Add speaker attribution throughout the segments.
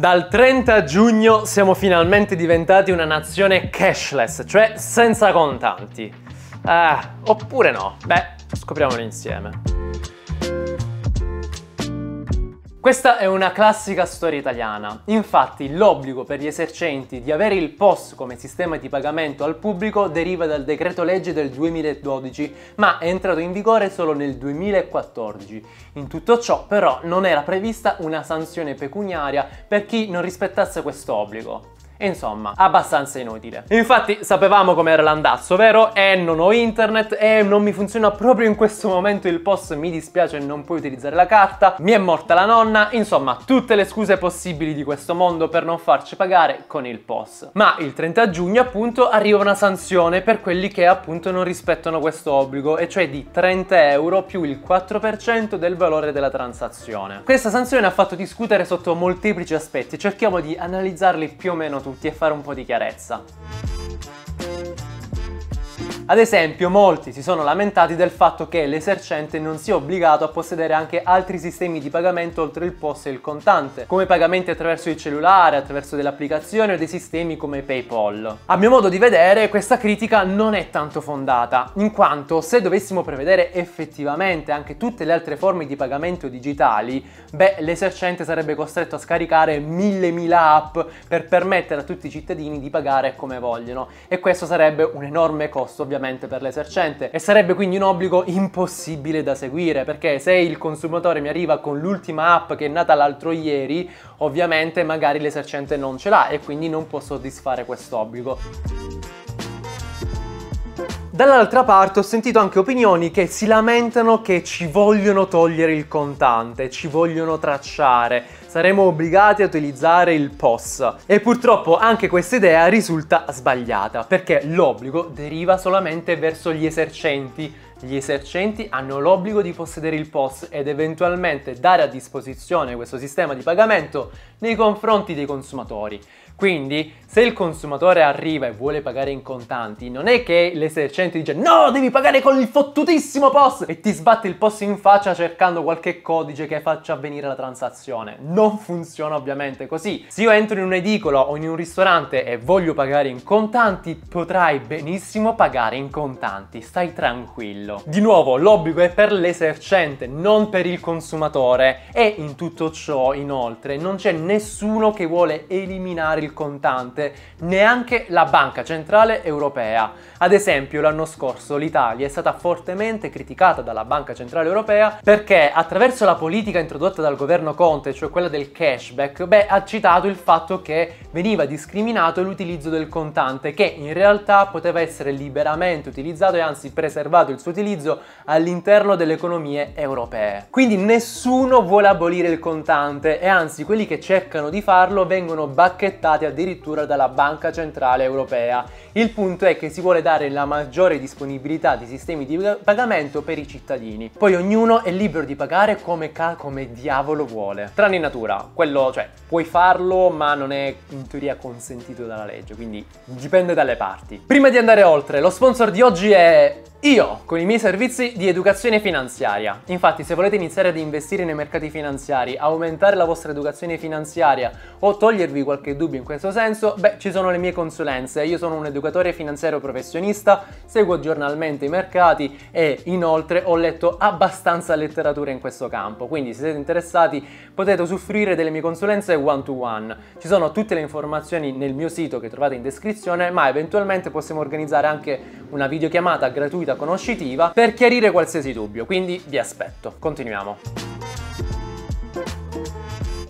Speaker 1: Dal 30 giugno siamo finalmente diventati una nazione cashless, cioè senza contanti. Eh, oppure no? Beh, scopriamolo insieme. Questa è una classica storia italiana, infatti l'obbligo per gli esercenti di avere il POS come sistema di pagamento al pubblico deriva dal decreto legge del 2012, ma è entrato in vigore solo nel 2014. In tutto ciò però non era prevista una sanzione pecuniaria per chi non rispettasse questo obbligo insomma abbastanza inutile. Infatti sapevamo com'era l'andazzo, vero? E non ho internet e non mi funziona proprio in questo momento il POS, mi dispiace non puoi utilizzare la carta, mi è morta la nonna, insomma tutte le scuse possibili di questo mondo per non farci pagare con il POS. Ma il 30 giugno appunto arriva una sanzione per quelli che appunto non rispettano questo obbligo e cioè di 30 euro più il 4% del valore della transazione. Questa sanzione ha fatto discutere sotto molteplici aspetti, cerchiamo di analizzarli più o meno tutti tutti e fare un po' di chiarezza. Ad esempio, molti si sono lamentati del fatto che l'esercente non sia obbligato a possedere anche altri sistemi di pagamento oltre il POS e il contante, come pagamenti attraverso il cellulare, attraverso delle applicazioni o dei sistemi come PayPal. A mio modo di vedere, questa critica non è tanto fondata, in quanto se dovessimo prevedere effettivamente anche tutte le altre forme di pagamento digitali, beh, l'esercente sarebbe costretto a scaricare mille mila app per permettere a tutti i cittadini di pagare come vogliono e questo sarebbe un enorme costo ovviamente ovviamente per l'esercente e sarebbe quindi un obbligo impossibile da seguire perché se il consumatore mi arriva con l'ultima app che è nata l'altro ieri ovviamente magari l'esercente non ce l'ha e quindi non può soddisfare questo obbligo. Dall'altra parte ho sentito anche opinioni che si lamentano che ci vogliono togliere il contante, ci vogliono tracciare, saremo obbligati a utilizzare il POS. E purtroppo anche questa idea risulta sbagliata, perché l'obbligo deriva solamente verso gli esercenti gli esercenti hanno l'obbligo di possedere il POS ed eventualmente dare a disposizione questo sistema di pagamento nei confronti dei consumatori. Quindi, se il consumatore arriva e vuole pagare in contanti, non è che l'esercente dice no, devi pagare con il fottutissimo POS e ti sbatte il POS in faccia cercando qualche codice che faccia avvenire la transazione. Non funziona ovviamente così. Se io entro in un edicolo o in un ristorante e voglio pagare in contanti, potrai benissimo pagare in contanti, stai tranquillo. Di nuovo, l'obbligo è per l'esercente, non per il consumatore e in tutto ciò, inoltre, non c'è nessuno che vuole eliminare il il contante neanche la Banca Centrale Europea. Ad esempio l'anno scorso l'Italia è stata fortemente criticata dalla Banca Centrale Europea perché attraverso la politica introdotta dal governo Conte, cioè quella del cashback, beh, ha citato il fatto che veniva discriminato l'utilizzo del contante che in realtà poteva essere liberamente utilizzato e anzi preservato il suo utilizzo all'interno delle economie europee. Quindi nessuno vuole abolire il contante e anzi quelli che cercano di farlo vengono bacchettati approvati addirittura dalla Banca Centrale Europea. Il punto è che si vuole dare la maggiore disponibilità di sistemi di pagamento per i cittadini. Poi ognuno è libero di pagare come, ca- come diavolo vuole. Tranne in natura, quello cioè puoi farlo ma non è in teoria consentito dalla legge, quindi dipende dalle parti. Prima di andare oltre, lo sponsor di oggi è io, con i miei servizi di educazione finanziaria. Infatti, se volete iniziare ad investire nei mercati finanziari, aumentare la vostra educazione finanziaria o togliervi qualche dubbio in questo senso, beh, ci sono le mie consulenze. Io sono un educatore finanziario professionista, seguo giornalmente i mercati e inoltre ho letto abbastanza letteratura in questo campo. Quindi, se siete interessati, potete usufruire delle mie consulenze one to one. Ci sono tutte le informazioni nel mio sito che trovate in descrizione, ma eventualmente possiamo organizzare anche una videochiamata gratuita conoscitiva per chiarire qualsiasi dubbio, quindi vi aspetto. Continuiamo.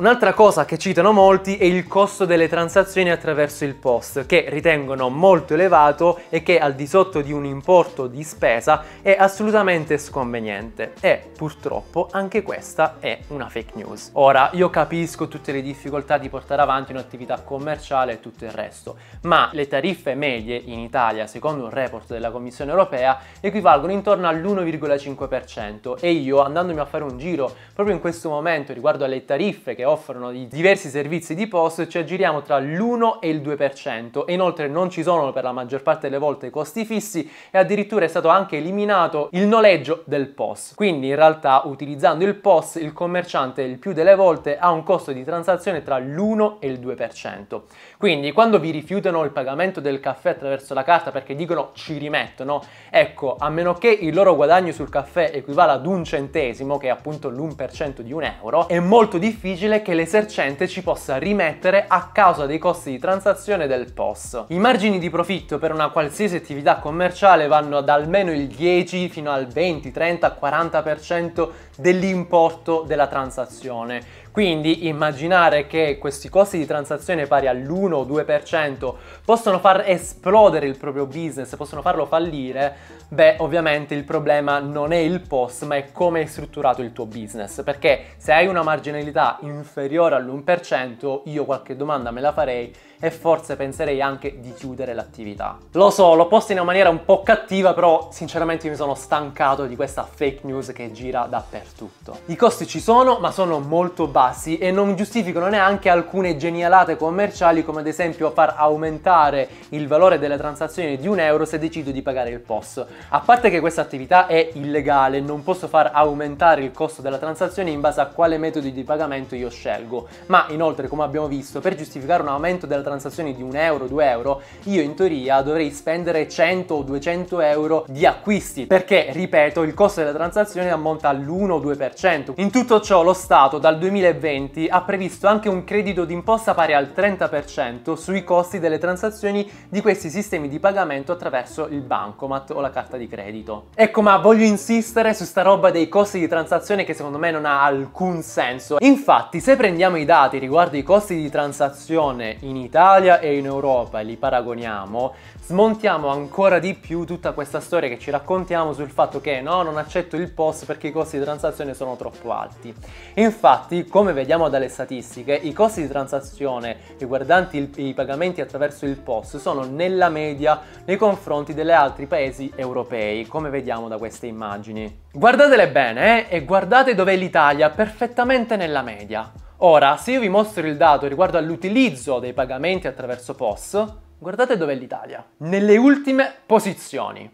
Speaker 1: Un'altra cosa che citano molti è il costo delle transazioni attraverso il post, che ritengono molto elevato e che al di sotto di un importo di spesa è assolutamente sconveniente. E purtroppo anche questa è una fake news. Ora, io capisco tutte le difficoltà di portare avanti un'attività commerciale e tutto il resto, ma le tariffe medie in Italia, secondo un report della Commissione europea, equivalgono intorno all'1,5% e io andandomi a fare un giro proprio in questo momento riguardo alle tariffe che ho offrono diversi servizi di post ci aggiriamo tra l'1 e il 2% e inoltre non ci sono per la maggior parte delle volte costi fissi e addirittura è stato anche eliminato il noleggio del POS. Quindi in realtà utilizzando il POS il commerciante il più delle volte ha un costo di transazione tra l'1 e il 2%. Quindi quando vi rifiutano il pagamento del caffè attraverso la carta perché dicono ci rimettono, ecco, a meno che il loro guadagno sul caffè equivale ad un centesimo, che è appunto l'1% di un euro, è molto difficile che l'esercente ci possa rimettere a causa dei costi di transazione del POS. I margini di profitto per una qualsiasi attività commerciale vanno da almeno il 10 fino al 20, 30, 40% dell'importo della transazione quindi immaginare che questi costi di transazione pari all'1 o 2% possono far esplodere il proprio business, possono farlo fallire, beh ovviamente il problema non è il post ma è come è strutturato il tuo business, perché se hai una marginalità inferiore all'1% io qualche domanda me la farei e forse penserei anche di chiudere l'attività. Lo so, l'ho posta in una maniera un po' cattiva, però sinceramente mi sono stancato di questa fake news che gira dappertutto. I costi ci sono, ma sono molto bassi e non giustificano neanche alcune genialate commerciali come ad esempio far aumentare il valore delle transazioni di un euro se decido di pagare il POS. A parte che questa attività è illegale, non posso far aumentare il costo della transazione in base a quale metodo di pagamento io scelgo, ma inoltre come abbiamo visto per giustificare un aumento della transazione transazioni di 1 euro, 2 euro, io in teoria dovrei spendere 100 o 200 euro di acquisti, perché, ripeto, il costo della transazione ammonta all'1 o 2%. In tutto ciò lo Stato dal 2020 ha previsto anche un credito d'imposta pari al 30% sui costi delle transazioni di questi sistemi di pagamento attraverso il bancomat o la carta di credito. Ecco, ma voglio insistere su sta roba dei costi di transazione che secondo me non ha alcun senso. Infatti, se prendiamo i dati riguardo i costi di transazione in Italia, Italia e in Europa e li paragoniamo, smontiamo ancora di più tutta questa storia che ci raccontiamo sul fatto che no, non accetto il POS perché i costi di transazione sono troppo alti. Infatti, come vediamo dalle statistiche, i costi di transazione riguardanti il, i pagamenti attraverso il POS sono nella media nei confronti degli altri paesi europei, come vediamo da queste immagini. Guardatele bene eh, e guardate dove l'Italia perfettamente nella media. Ora, se io vi mostro il dato riguardo all'utilizzo dei pagamenti attraverso POS, guardate dov'è l'Italia. Nelle ultime posizioni.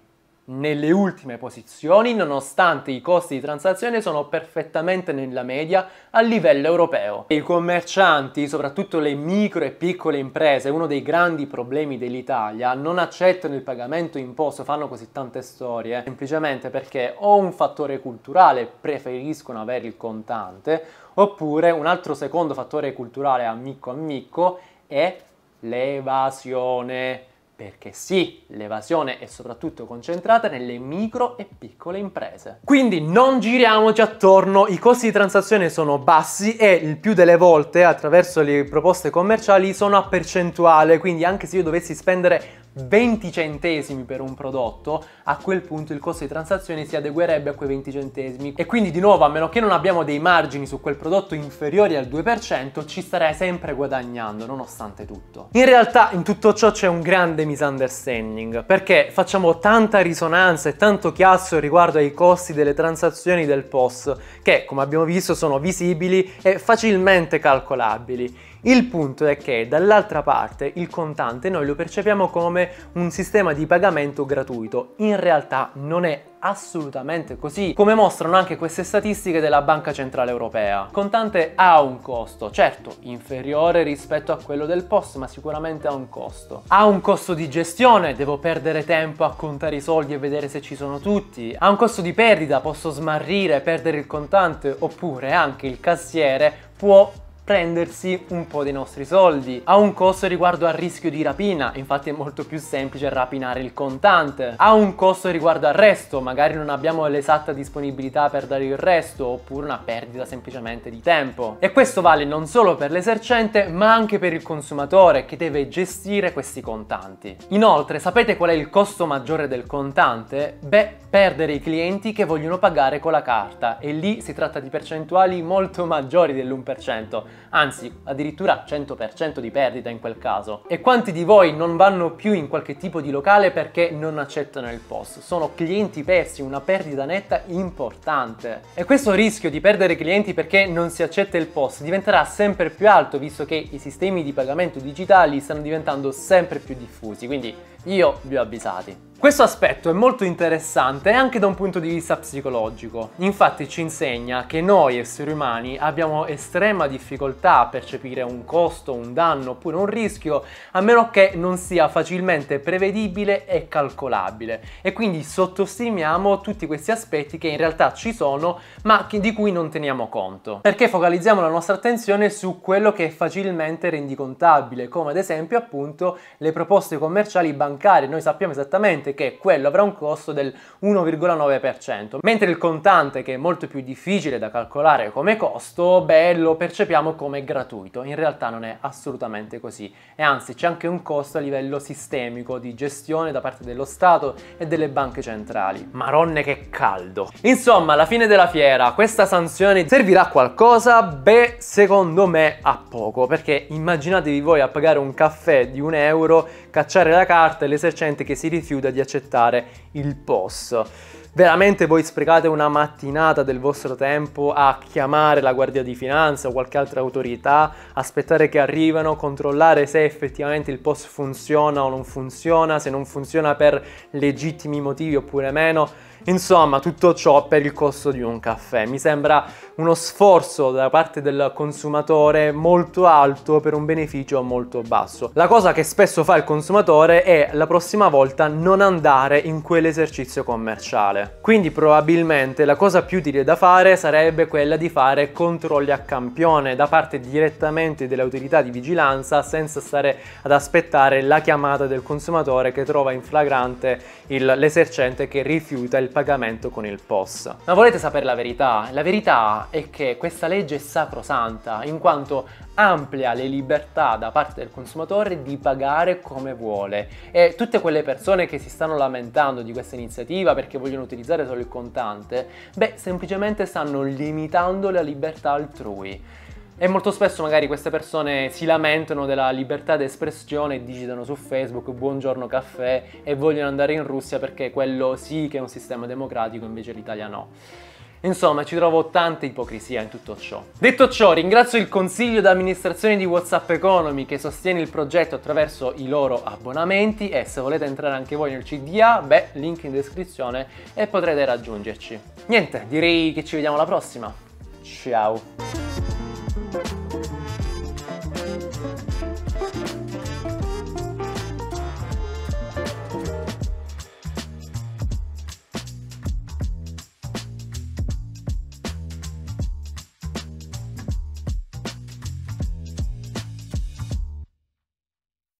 Speaker 1: Nelle ultime posizioni, nonostante i costi di transazione sono perfettamente nella media a livello europeo. I commercianti, soprattutto le micro e piccole imprese, uno dei grandi problemi dell'Italia, non accettano il pagamento imposto, fanno così tante storie, semplicemente perché o un fattore culturale preferiscono avere il contante, Oppure un altro secondo fattore culturale amico amico è l'evasione. Perché sì, l'evasione è soprattutto concentrata nelle micro e piccole imprese. Quindi non giriamoci attorno, i costi di transazione sono bassi e il più delle volte attraverso le proposte commerciali sono a percentuale, quindi anche se io dovessi spendere 20 centesimi per un prodotto, a quel punto il costo di transazione si adeguerebbe a quei 20 centesimi. E quindi di nuovo, a meno che non abbiamo dei margini su quel prodotto inferiori al 2%, ci starei sempre guadagnando, nonostante tutto. In realtà in tutto ciò c'è un grande misunderstanding, perché facciamo tanta risonanza e tanto chiasso riguardo ai costi delle transazioni del POS, che come abbiamo visto sono visibili e facilmente calcolabili. Il punto è che dall'altra parte il contante noi lo percepiamo come un sistema di pagamento gratuito, in realtà non è assolutamente così, come mostrano anche queste statistiche della Banca Centrale Europea. Il contante ha un costo, certo inferiore rispetto a quello del post, ma sicuramente ha un costo. Ha un costo di gestione, devo perdere tempo a contare i soldi e vedere se ci sono tutti. Ha un costo di perdita, posso smarrire, perdere il contante, oppure anche il cassiere può prendersi un po' dei nostri soldi. Ha un costo riguardo al rischio di rapina, infatti è molto più semplice rapinare il contante. Ha un costo riguardo al resto, magari non abbiamo l'esatta disponibilità per dare il resto oppure una perdita semplicemente di tempo. E questo vale non solo per l'esercente ma anche per il consumatore che deve gestire questi contanti. Inoltre sapete qual è il costo maggiore del contante? Beh, perdere i clienti che vogliono pagare con la carta e lì si tratta di percentuali molto maggiori dell'1% anzi addirittura 100% di perdita in quel caso. E quanti di voi non vanno più in qualche tipo di locale perché non accettano il post? Sono clienti persi, una perdita netta importante. E questo rischio di perdere clienti perché non si accetta il post diventerà sempre più alto visto che i sistemi di pagamento digitali stanno diventando sempre più diffusi, quindi io vi ho avvisati. Questo aspetto è molto interessante anche da un punto di vista psicologico. Infatti ci insegna che noi esseri umani abbiamo estrema difficoltà a percepire un costo, un danno oppure un rischio, a meno che non sia facilmente prevedibile e calcolabile. E quindi sottostimiamo tutti questi aspetti che in realtà ci sono, ma di cui non teniamo conto. Perché focalizziamo la nostra attenzione su quello che è facilmente rendicontabile, come ad esempio appunto le proposte commerciali bancarie bancaria noi sappiamo esattamente che quello avrà un costo del 1,9%, mentre il contante che è molto più difficile da calcolare come costo, beh lo percepiamo come gratuito, in realtà non è assolutamente così e anzi c'è anche un costo a livello sistemico di gestione da parte dello Stato e delle banche centrali. Maronne che caldo! Insomma, alla fine della fiera questa sanzione servirà a qualcosa? Beh, secondo me a poco, perché immaginatevi voi a pagare un caffè di un euro, cacciare la carta per l'esercente che si rifiuta di accettare il POS. Veramente voi sprecate una mattinata del vostro tempo a chiamare la Guardia di Finanza o qualche altra autorità, aspettare che arrivano, controllare se effettivamente il POS funziona o non funziona, se non funziona per legittimi motivi oppure meno Insomma, tutto ciò per il costo di un caffè. Mi sembra uno sforzo da parte del consumatore molto alto per un beneficio molto basso. La cosa che spesso fa il consumatore è la prossima volta non andare in quell'esercizio commerciale. Quindi probabilmente la cosa più utile da fare sarebbe quella di fare controlli a campione da parte direttamente delle autorità di vigilanza senza stare ad aspettare la chiamata del consumatore che trova in flagrante l'esercente che rifiuta il il pagamento con il POS. Ma volete sapere la verità? La verità è che questa legge è sacrosanta, in quanto amplia le libertà da parte del consumatore di pagare come vuole e tutte quelle persone che si stanno lamentando di questa iniziativa perché vogliono utilizzare solo il contante, beh, semplicemente stanno limitando la libertà altrui. E molto spesso magari queste persone si lamentano della libertà d'espressione e digitano su Facebook buongiorno caffè e vogliono andare in Russia perché quello sì che è un sistema democratico invece l'Italia no. Insomma, ci trovo tanta ipocrisia in tutto ciò. Detto ciò, ringrazio il consiglio d'amministrazione di WhatsApp Economy che sostiene il progetto attraverso i loro abbonamenti e se volete entrare anche voi nel CDA, beh, link in descrizione e potrete raggiungerci. Niente, direi che ci vediamo alla prossima. Ciao.